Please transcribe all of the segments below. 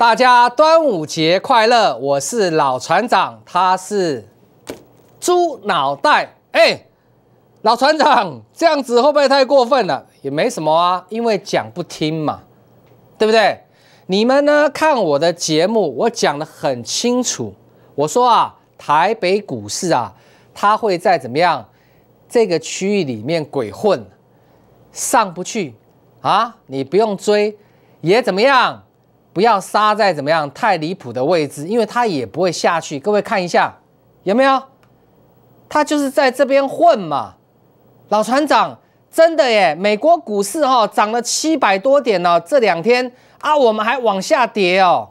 大家端午节快乐！我是老船长，他是猪脑袋。哎，老船长，这样子会不会太过分了？也没什么啊，因为讲不听嘛，对不对？你们呢，看我的节目，我讲得很清楚。我说啊，台北股市啊，它会在怎么样这个区域里面鬼混，上不去啊，你不用追，也怎么样。不要杀在怎么样太离谱的位置，因为它也不会下去。各位看一下有没有，它就是在这边混嘛。老船长，真的耶！美国股市哈涨了七百多点哦，这两天啊我们还往下跌哦。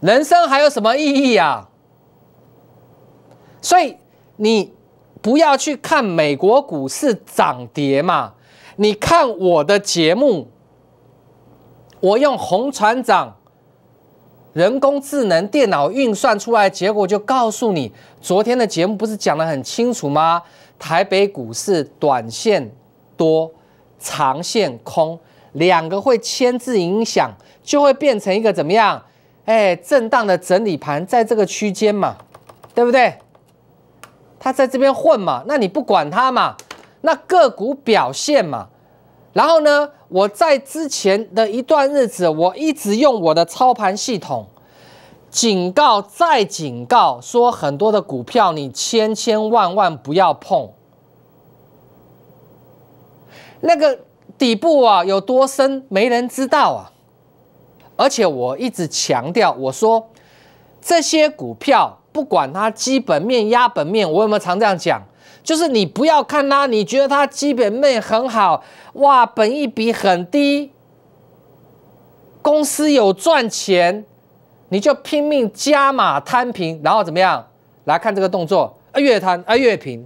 人生还有什么意义啊？所以你不要去看美国股市涨跌嘛，你看我的节目。我用红船长人工智能电脑运算出来结果就告诉你，昨天的节目不是讲的很清楚吗？台北股市短线多，长线空，两个会牵制影响，就会变成一个怎么样？哎，震荡的整理盘在这个区间嘛，对不对？他在这边混嘛，那你不管他嘛，那个股表现嘛。然后呢？我在之前的一段日子，我一直用我的操盘系统警告再警告，说很多的股票你千千万万不要碰。那个底部啊有多深，没人知道啊。而且我一直强调，我说这些股票不管它基本面、压本面，我有没有常这样讲？就是你不要看它，你觉得它基本面很好哇，本益比很低，公司有赚钱，你就拼命加码摊平，然后怎么样？来看这个动作，啊，越摊啊越平，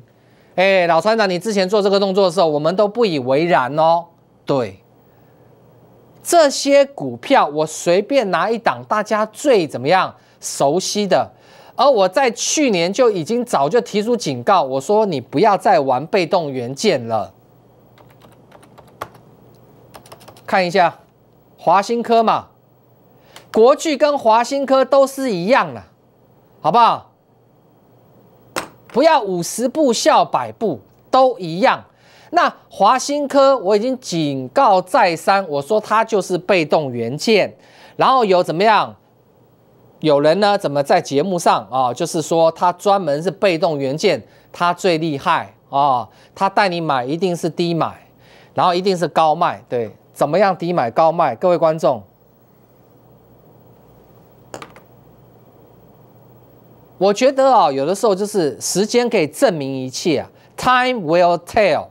哎，老船长，你之前做这个动作的时候，我们都不以为然哦。对，这些股票，我随便拿一档，大家最怎么样熟悉的？而我在去年就已经早就提出警告，我说你不要再玩被动元件了。看一下，华新科嘛，国巨跟华新科都是一样的，好不好？不要五十步笑百步，都一样。那华新科我已经警告再三，我说它就是被动元件，然后有怎么样？有人呢？怎么在节目上啊？就是说他专门是被动元件，他最厉害啊！他带你买一定是低买，然后一定是高卖。对，怎么样低买高卖？各位观众，我觉得啊，有的时候就是时间可以证明一切啊，Time will tell。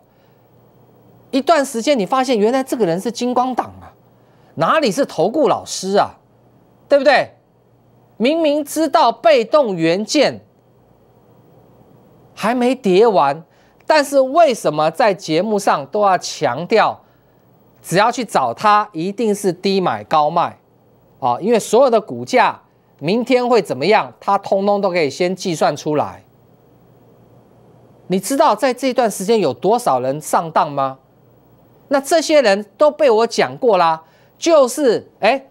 一段时间你发现原来这个人是金光党啊，哪里是投顾老师啊？对不对？明明知道被动元件还没叠完，但是为什么在节目上都要强调，只要去找它，一定是低买高卖啊？因为所有的股价明天会怎么样，它通通都可以先计算出来。你知道在这段时间有多少人上当吗？那这些人都被我讲过啦，就是哎。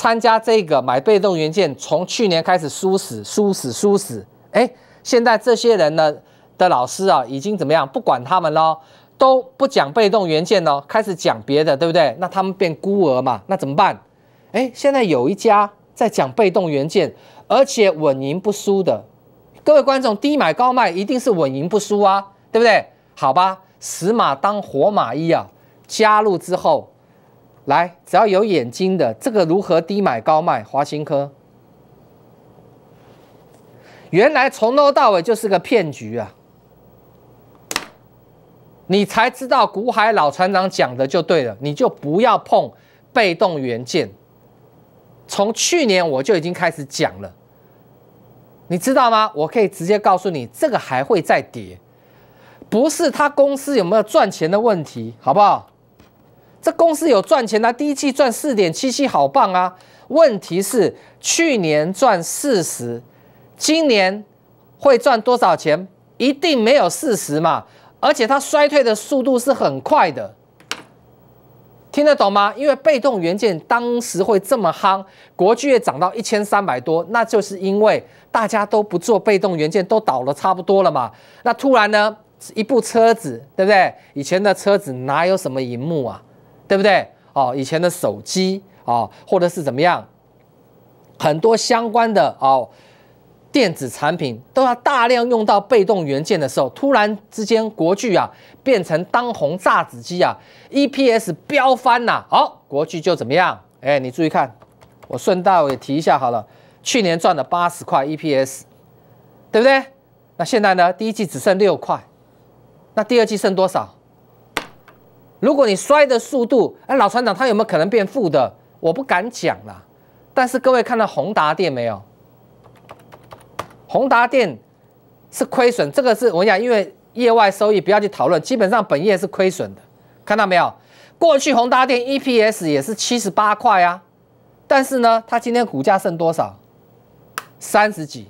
参加这个买被动元件，从去年开始输死输死输死，哎，现在这些人呢的老师啊，已经怎么样？不管他们喽，都不讲被动元件喽，开始讲别的，对不对？那他们变孤儿嘛？那怎么办？哎，现在有一家在讲被动元件，而且稳赢不输的，各位观众，低买高卖一定是稳赢不输啊，对不对？好吧，死马当活马医啊，加入之后。来，只要有眼睛的，这个如何低买高卖？华新科，原来从头到尾就是个骗局啊！你才知道古海老船长讲的就对了，你就不要碰被动元件。从去年我就已经开始讲了，你知道吗？我可以直接告诉你，这个还会再跌，不是他公司有没有赚钱的问题，好不好？这公司有赚钱，它第一季赚四点七七，好棒啊！问题是去年赚四十，今年会赚多少钱？一定没有四十嘛！而且它衰退的速度是很快的，听得懂吗？因为被动元件当时会这么夯，国巨也涨到一千三百多，那就是因为大家都不做被动元件，都倒了差不多了嘛。那突然呢，一部车子，对不对？以前的车子哪有什么荧幕啊？对不对？哦，以前的手机啊，或者是怎么样，很多相关的哦电子产品都要大量用到被动元件的时候，突然之间国巨啊变成当红炸子机啊，EPS 飙翻呐！好，国巨就怎么样？哎，你注意看，我顺道也提一下好了，去年赚了八十块 EPS，对不对？那现在呢？第一季只剩六块，那第二季剩多少？如果你摔的速度，哎，老船长他有没有可能变负的？我不敢讲啦。但是各位看到宏达电没有？宏达电是亏损，这个是我讲，因为业外收益不要去讨论，基本上本业是亏损的。看到没有？过去宏达电 EPS 也是七十八块啊，但是呢，它今天股价剩多少？三十几。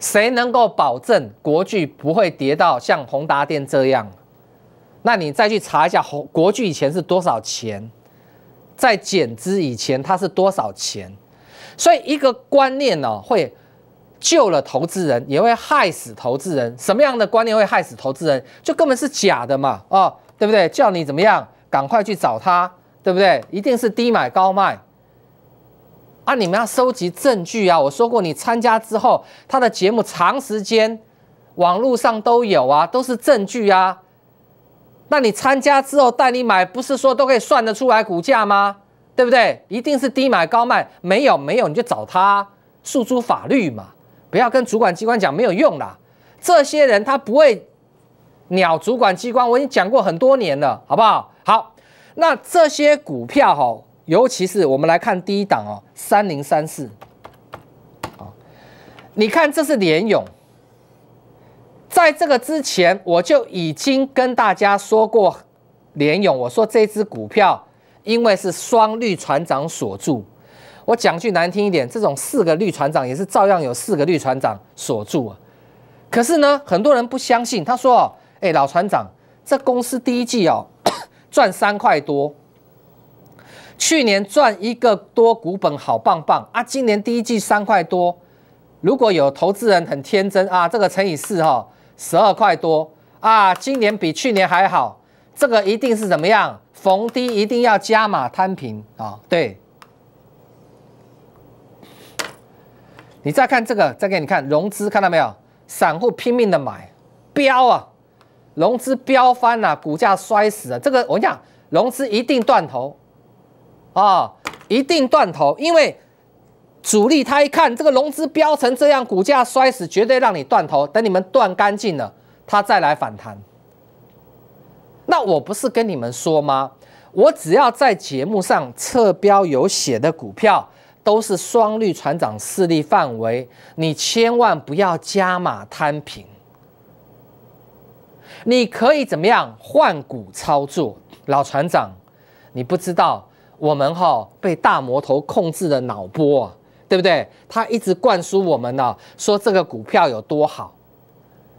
谁能够保证国巨不会跌到像宏达电这样？那你再去查一下红国剧以前是多少钱，在减资以前它是多少钱？所以一个观念呢，会救了投资人，也会害死投资人。什么样的观念会害死投资人？就根本是假的嘛，哦，对不对？叫你怎么样，赶快去找他，对不对？一定是低买高卖啊！你们要收集证据啊！我说过，你参加之后，他的节目长时间网络上都有啊，都是证据啊。那你参加之后带你买，不是说都可以算得出来股价吗？对不对？一定是低买高卖，没有没有你就找他诉诸法律嘛，不要跟主管机关讲没有用啦。这些人他不会鸟主管机关，我已经讲过很多年了，好不好？好，那这些股票哈，尤其是我们来看第一档哦，三零三四，你看这是联勇。在这个之前，我就已经跟大家说过联勇，我说这只股票因为是双绿船长锁住，我讲句难听一点，这种四个绿船长也是照样有四个绿船长锁住啊。可是呢，很多人不相信，他说：哎，老船长，这公司第一季哦 赚三块多，去年赚一个多股本好棒棒啊，今年第一季三块多，如果有投资人很天真啊，这个乘以四哈。十二块多啊！今年比去年还好，这个一定是怎么样？逢低一定要加码摊平啊！对，你再看这个，再给你看融资，看到没有？散户拼命的买，飙啊！融资飙翻了，股价摔死了。这个我跟你讲，融资一定断头啊，一定断头，因为。主力他一看这个融资标成这样，股价摔死绝对让你断头。等你们断干净了，他再来反弹。那我不是跟你们说吗？我只要在节目上测标有写的股票，都是双绿船长势力范围。你千万不要加码摊平。你可以怎么样换股操作？老船长，你不知道我们哈被大魔头控制的脑波。对不对？他一直灌输我们呢，说这个股票有多好，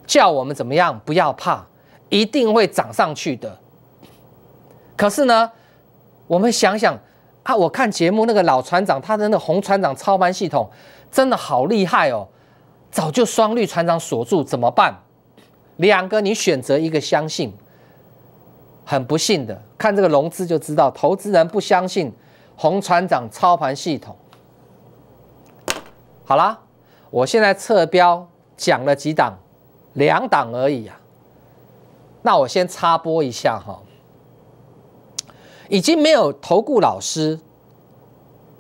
叫我们怎么样不要怕，一定会涨上去的。可是呢，我们想想啊，我看节目那个老船长，他的那红船长操盘系统真的好厉害哦，早就双绿船长锁住，怎么办？两个你选择一个，相信。很不幸的，看这个融资就知道，投资人不相信红船长操盘系统。好啦，我现在测标讲了几档，两档而已啊。那我先插播一下哈，已经没有投顾老师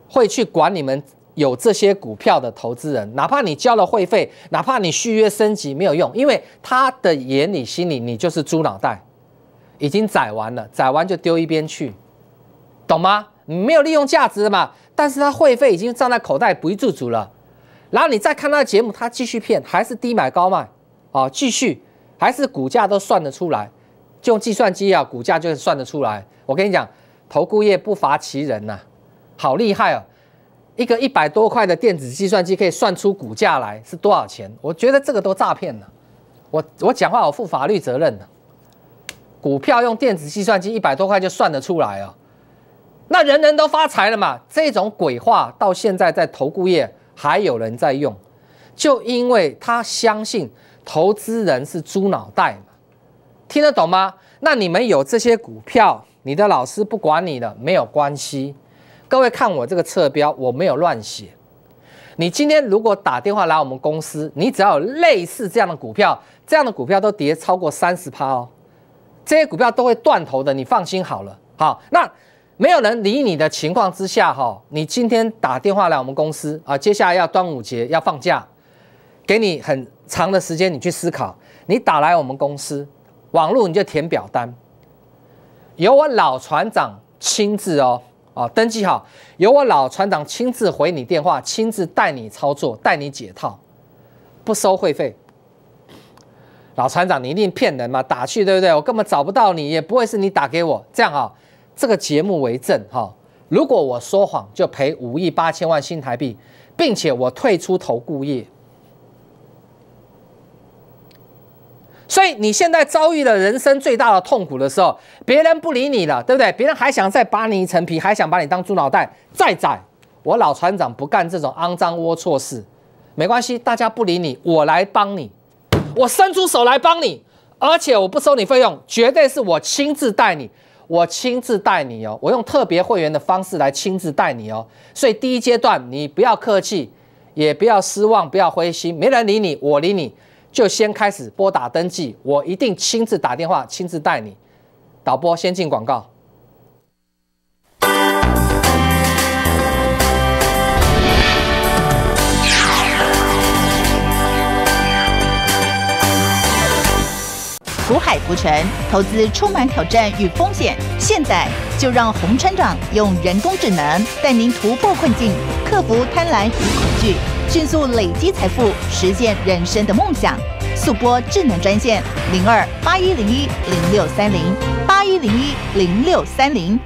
会去管你们有这些股票的投资人，哪怕你交了会费，哪怕你续约升级没有用，因为他的眼里心里你就是猪脑袋，已经宰完了，宰完就丢一边去，懂吗？没有利用价值了嘛。但是他会费已经放在口袋，不易驻足了。然后你再看他的节目，他继续骗，还是低买高卖啊？继续，还是股价都算得出来，就用计算机啊，股价就是算得出来。我跟你讲，投顾业不乏其人呐，好厉害哦！一个一百多块的电子计算机可以算出股价来是多少钱？我觉得这个都诈骗了。我我讲话我负法律责任的。股票用电子计算机一百多块就算得出来啊？那人人都发财了嘛？这种鬼话到现在在投顾业。还有人在用，就因为他相信投资人是猪脑袋嘛，听得懂吗？那你们有这些股票，你的老师不管你了，没有关系。各位看我这个侧标，我没有乱写。你今天如果打电话来我们公司，你只要有类似这样的股票，这样的股票都跌超过三十趴哦，这些股票都会断头的，你放心好了。好，那。没有人理你的情况之下，哈，你今天打电话来我们公司啊，接下来要端午节要放假，给你很长的时间你去思考。你打来我们公司，网络你就填表单，由我老船长亲自哦，哦，登记好，由我老船长亲自回你电话，亲自带你操作，带你解套，不收会费。老船长，你一定骗人嘛，打去对不对？我根本找不到你，也不会是你打给我，这样啊。这个节目为证，哈！如果我说谎，就赔五亿八千万新台币，并且我退出投顾业。所以你现在遭遇了人生最大的痛苦的时候，别人不理你了，对不对？别人还想再扒你一层皮，还想把你当猪脑袋再宰。我老船长不干这种肮脏龌龊事，没关系，大家不理你，我来帮你，我伸出手来帮你，而且我不收你费用，绝对是我亲自带你。我亲自带你哦，我用特别会员的方式来亲自带你哦。所以第一阶段，你不要客气，也不要失望，不要灰心，没人理你，我理你。就先开始拨打登记，我一定亲自打电话，亲自带你。导播先进广告。苦海浮沉，投资充满挑战与风险。现在就让洪村长用人工智能带您突破困境，克服贪婪与恐惧，迅速累积财富，实现人生的梦想。速播智能专线零二八一零一零六三零八一零一零六三零。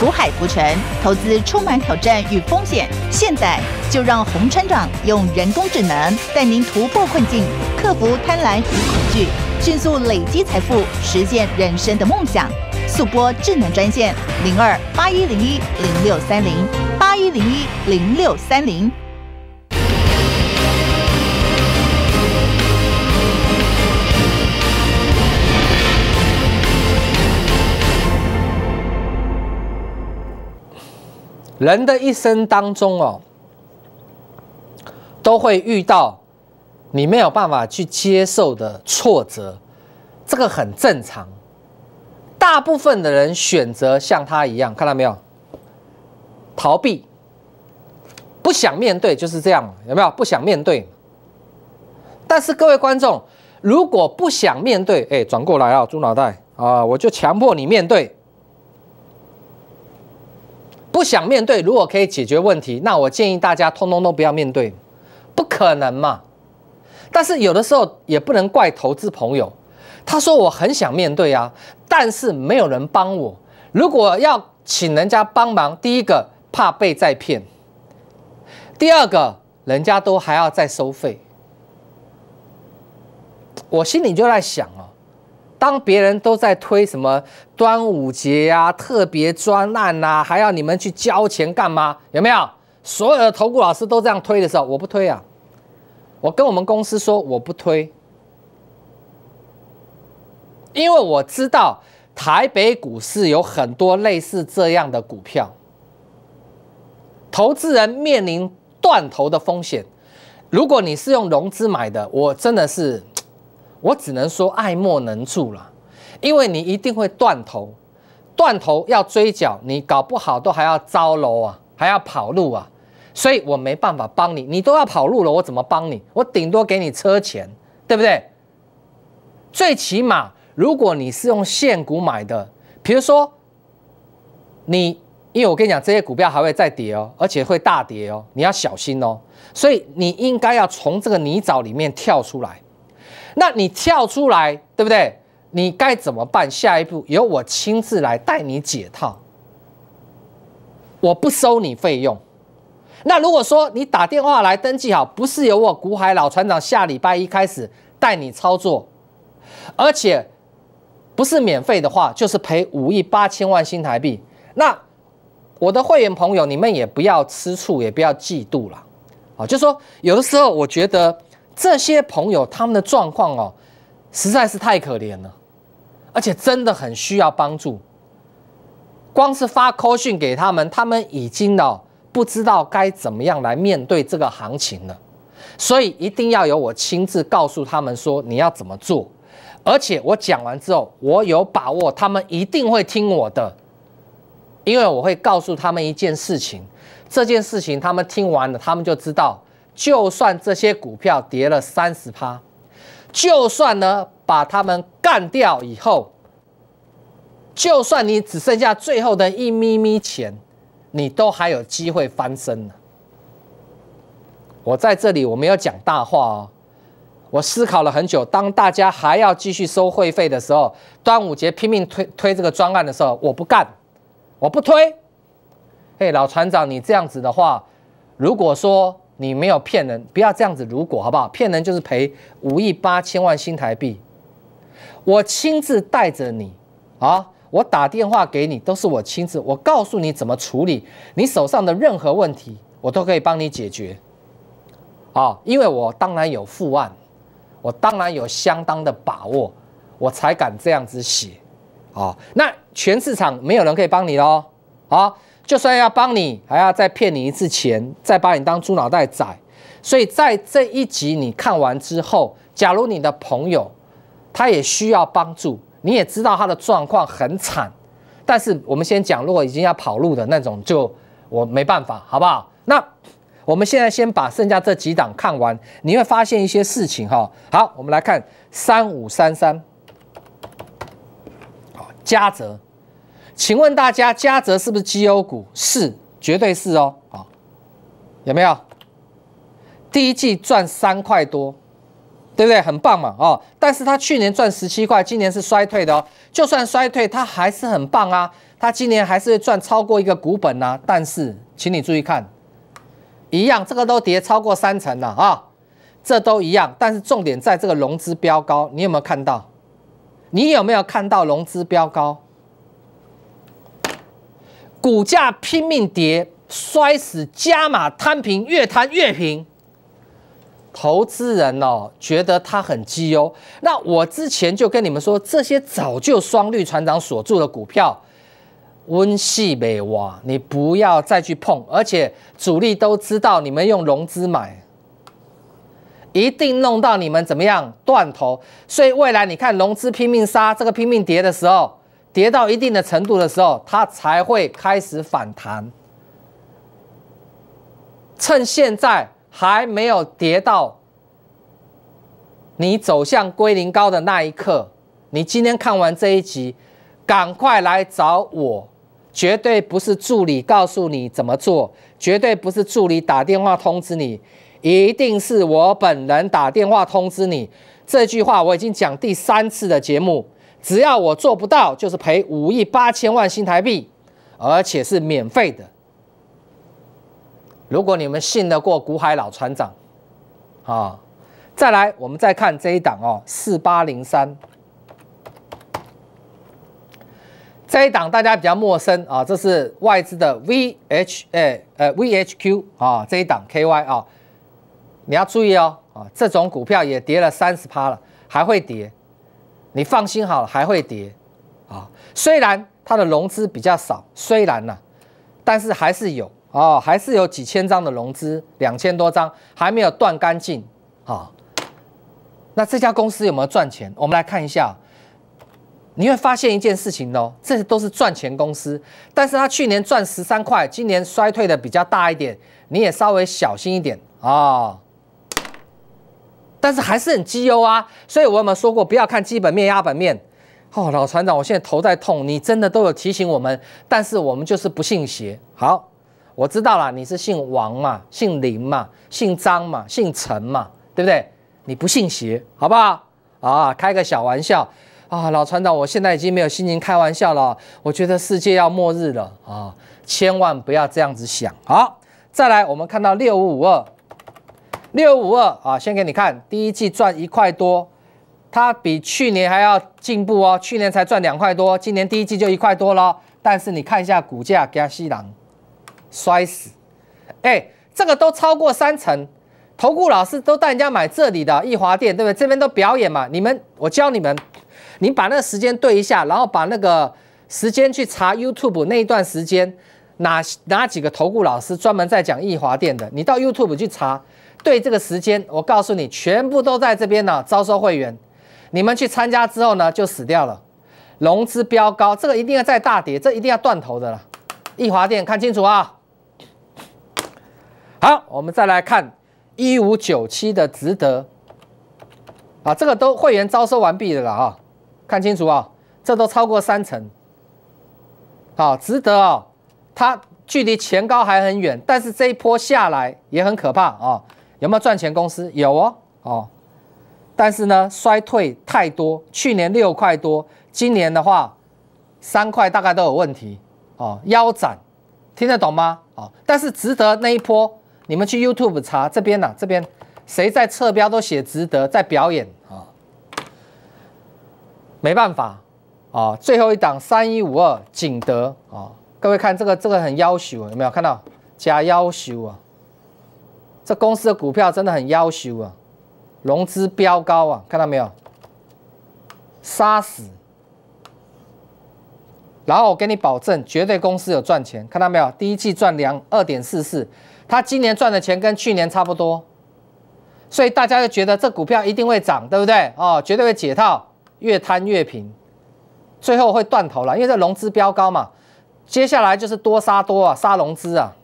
苦海浮沉，投资充满挑战与风险。现在就让洪村长用人工智能带您突破困境，克服贪婪与恐惧。迅速累积财富，实现人生的梦想。速播智能专线零二八一零一零六三零八一零一零六三零。人的一生当中哦，都会遇到。你没有办法去接受的挫折，这个很正常。大部分的人选择像他一样，看到没有？逃避，不想面对，就是这样有没有不想面对？但是各位观众，如果不想面对，哎，转过来啊，猪脑袋啊，我就强迫你面对。不想面对，如果可以解决问题，那我建议大家通通都不要面对，不可能嘛。但是有的时候也不能怪投资朋友，他说我很想面对啊，但是没有人帮我。如果要请人家帮忙，第一个怕被再骗，第二个人家都还要再收费。我心里就在想哦，当别人都在推什么端午节啊特别专案呐，还要你们去交钱干嘛？有没有？所有的投顾老师都这样推的时候，我不推啊。我跟我们公司说，我不推，因为我知道台北股市有很多类似这样的股票，投资人面临断头的风险。如果你是用融资买的，我真的是，我只能说爱莫能助了，因为你一定会断头，断头要追缴，你搞不好都还要招楼啊，还要跑路啊。所以我没办法帮你，你都要跑路了，我怎么帮你？我顶多给你车钱，对不对？最起码，如果你是用现股买的，比如说你，因为我跟你讲，这些股票还会再跌哦，而且会大跌哦，你要小心哦。所以你应该要从这个泥沼里面跳出来。那你跳出来，对不对？你该怎么办？下一步由我亲自来带你解套，我不收你费用。那如果说你打电话来登记好，不是由我古海老船长下礼拜一开始带你操作，而且不是免费的话，就是赔五亿八千万新台币。那我的会员朋友，你们也不要吃醋，也不要嫉妒了。啊，就说有的时候，我觉得这些朋友他们的状况哦，实在是太可怜了，而且真的很需要帮助。光是发口讯给他们，他们已经哦。不知道该怎么样来面对这个行情了，所以一定要由我亲自告诉他们说你要怎么做，而且我讲完之后，我有把握他们一定会听我的，因为我会告诉他们一件事情，这件事情他们听完了，他们就知道，就算这些股票跌了三十趴，就算呢把他们干掉以后，就算你只剩下最后的一咪咪钱。你都还有机会翻身呢。我在这里，我没有讲大话哦。我思考了很久，当大家还要继续收会费的时候，端午节拼命推推这个专案的时候，我不干，我不推。嘿，老船长，你这样子的话，如果说你没有骗人，不要这样子，如果好不好？骗人就是赔五亿八千万新台币，我亲自带着你啊。我打电话给你都是我亲自，我告诉你怎么处理你手上的任何问题，我都可以帮你解决，啊，因为我当然有负案，我当然有相当的把握，我才敢这样子写，啊，那全市场没有人可以帮你喽，啊，就算要帮你，还要再骗你一次钱，再把你当猪脑袋宰，所以在这一集你看完之后，假如你的朋友他也需要帮助。你也知道他的状况很惨，但是我们先讲，如果已经要跑路的那种，就我没办法，好不好？那我们现在先把剩下这几档看完，你会发现一些事情哈。好，我们来看三五三三，好，嘉泽，请问大家嘉泽是不是绩优股？是，绝对是哦。啊，有没有？第一季赚三块多。对不对？很棒嘛，哦，但是他去年赚十七块，今年是衰退的哦。就算衰退，他还是很棒啊。他今年还是赚超过一个股本呐。但是，请你注意看，一样，这个都跌超过三成了啊，这都一样。但是重点在这个融资标高，你有没有看到？你有没有看到融资标高？股价拼命跌，摔死加码，摊平，越摊越平。投资人哦，觉得它很绩优。那我之前就跟你们说，这些早就双绿船长锁住的股票，温戏美哇，你不要再去碰。而且主力都知道，你们用融资买，一定弄到你们怎么样断头。所以未来你看融资拼命杀，这个拼命跌的时候，跌到一定的程度的时候，它才会开始反弹。趁现在。还没有跌到你走向归零高的那一刻，你今天看完这一集，赶快来找我。绝对不是助理告诉你怎么做，绝对不是助理打电话通知你，一定是我本人打电话通知你。这句话我已经讲第三次的节目，只要我做不到，就是赔五亿八千万新台币，而且是免费的。如果你们信得过古海老船长，啊，再来，我们再看这一档哦，四八零三，这一档大家比较陌生啊，这是外资的 VH a 呃 VHQ 啊，这一档 KY 啊，你要注意哦啊，这种股票也跌了三十趴了，还会跌，你放心好了，还会跌啊，虽然它的融资比较少，虽然呢，但是还是有。哦，还是有几千张的融资，两千多张还没有断干净啊。那这家公司有没有赚钱？我们来看一下，你会发现一件事情哦，这些都是赚钱公司，但是他去年赚十三块，今年衰退的比较大一点，你也稍微小心一点啊。但是还是很绩优啊，所以我有有说过不要看基本面压本面哦，老船长，我现在头在痛，你真的都有提醒我们，但是我们就是不信邪，好。我知道了，你是姓王嘛？姓林嘛？姓张嘛？姓陈嘛？对不对？你不信邪，好不好？啊，开个小玩笑啊，老船长，我现在已经没有心情开玩笑了，我觉得世界要末日了啊！千万不要这样子想好，再来，我们看到六五五二，六五二啊，先给你看，第一季赚一块多，它比去年还要进步哦，去年才赚两块多，今年第一季就一块多了。但是你看一下股价，加西朗。摔死！哎，这个都超过三层，投顾老师都带人家买这里的易华店，对不对？这边都表演嘛。你们，我教你们，你把那个时间对一下，然后把那个时间去查 YouTube 那一段时间，哪哪几个投顾老师专门在讲易华店的？你到 YouTube 去查，对这个时间，我告诉你，全部都在这边呢，招收会员。你们去参加之后呢，就死掉了。融资标高，这个一定要在大跌，这一定要断头的了。易华店，看清楚啊！好，我们再来看一五九七的值得啊，这个都会员招收完毕的了啊，看清楚啊，这都超过三成。好，值得啊，它距离前高还很远，但是这一波下来也很可怕啊。有没有赚钱公司？有哦哦，但是呢，衰退太多，去年六块多，今年的话三块大概都有问题哦，腰斩，听得懂吗？哦，但是值得那一波。你们去 YouTube 查这边呢？这边谁在测标都写值得在表演啊？没办法啊！最后一档三一五二景德啊！各位看这个，这个很要求，有没有看到？加要求啊！这公司的股票真的很要求啊！融资飙高啊！看到没有？杀死！然后我给你保证，绝对公司有赚钱，看到没有？第一季赚两二点四四。它今年赚的钱跟去年差不多，所以大家就觉得这股票一定会涨，对不对？哦，绝对会解套，越摊越平，最后会断头了。因为这融资飙高嘛，接下来就是多杀多啊，杀融资啊。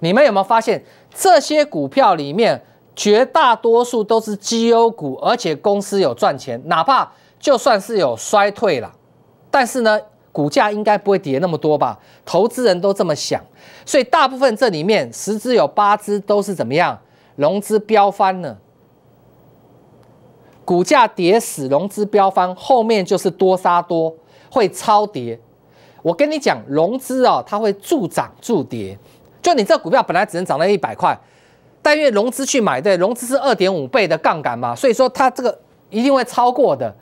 你们有没有发现，这些股票里面绝大多数都是绩优股，而且公司有赚钱，哪怕就算是有衰退了，但是呢？股价应该不会跌那么多吧？投资人都这么想，所以大部分这里面十只有八只都是怎么样？融资飙翻了，股价跌死，融资飙翻，后面就是多杀多，会超跌。我跟你讲，融资啊，它会助涨助跌。就你这股票本来只能涨到一百块，但因为融资去买，对，融资是二点五倍的杠杆嘛，所以说它这个一定会超过的。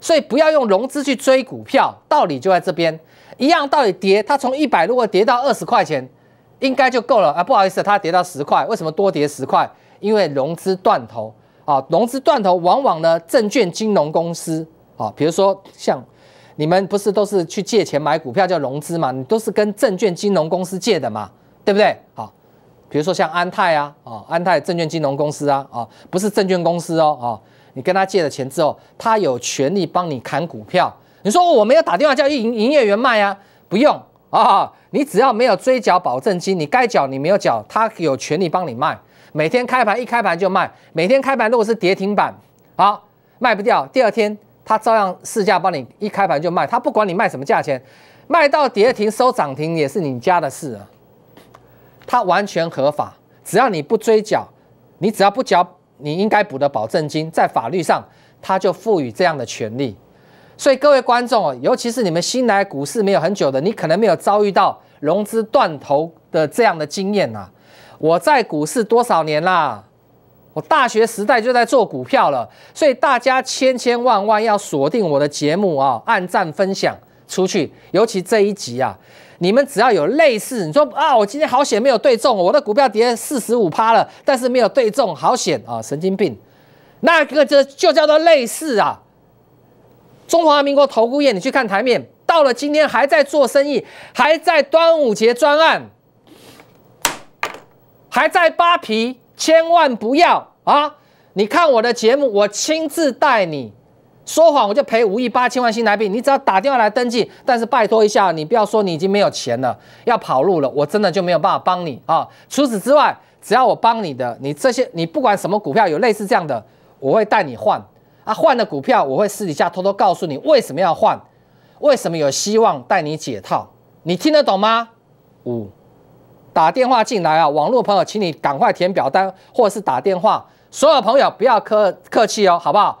所以不要用融资去追股票，道理就在这边。一样，道理跌，它从一百如果跌到二十块钱，应该就够了啊。不好意思，它跌到十块，为什么多跌十块？因为融资断头啊，融资断头往往呢，证券金融公司啊，比如说像你们不是都是去借钱买股票叫融资嘛？你都是跟证券金融公司借的嘛，对不对？好，比如说像安泰啊，啊，安泰证券金融公司啊，啊，不是证券公司哦，啊。你跟他借了钱之后，他有权利帮你砍股票。你说我没有打电话叫营营业员卖啊？不用啊，你只要没有追缴保证金，你该缴你没有缴，他有权利帮你卖。每天开盘一开盘就卖，每天开盘如果是跌停板，好卖不掉，第二天他照样市价帮你一开盘就卖，他不管你卖什么价钱，卖到跌停收涨停也是你家的事啊。他完全合法，只要你不追缴，你只要不缴。你应该补的保证金，在法律上他就赋予这样的权利。所以各位观众哦，尤其是你们新来股市没有很久的，你可能没有遭遇到融资断头的这样的经验呐。我在股市多少年啦？我大学时代就在做股票了。所以大家千千万万要锁定我的节目啊，按赞分享出去，尤其这一集啊。你们只要有类似，你说啊，我今天好险没有对中，我的股票跌四十五趴了，但是没有对中，好险啊，神经病！那个这就叫做类似啊。中华民国头顾业，你去看台面，到了今天还在做生意，还在端午节专案，还在扒皮，千万不要啊！你看我的节目，我亲自带你。说谎我就赔五亿八千万新台币，你只要打电话来登记。但是拜托一下，你不要说你已经没有钱了，要跑路了，我真的就没有办法帮你啊。除此之外，只要我帮你的，你这些你不管什么股票有类似这样的，我会带你换啊，换的股票我会私底下偷偷告诉你为什么要换，为什么有希望带你解套，你听得懂吗？五打电话进来啊，网络朋友，请你赶快填表单或者是打电话。所有朋友不要客客气哦，好不好？